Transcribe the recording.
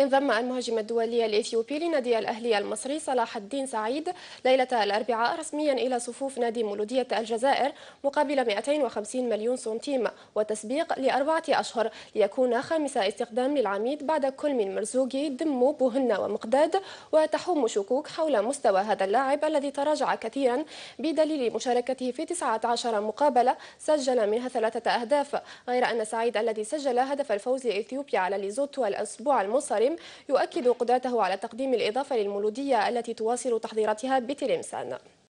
انضم المهاجم الدولي الإثيوبي لنادي الأهلي المصري صلاح الدين سعيد ليلة الأربعاء رسميا إلى صفوف نادي مولودية الجزائر مقابل 250 مليون سنتيم وتسبيق لأربعة أشهر ليكون خامس استخدام للعميد بعد كل من مرزوقي دمو بوهنا ومقداد وتحوم شكوك حول مستوى هذا اللاعب الذي تراجع كثيرا بدليل مشاركته في 19 مقابلة سجل منها ثلاثة أهداف غير أن سعيد الذي سجل هدف الفوز لإثيوبيا على ليزوتو الأسبوع المصري التنظيم يؤكد قدرته على تقديم الإضافة للمولودية التي تواصل تحضيراتها بتلمسان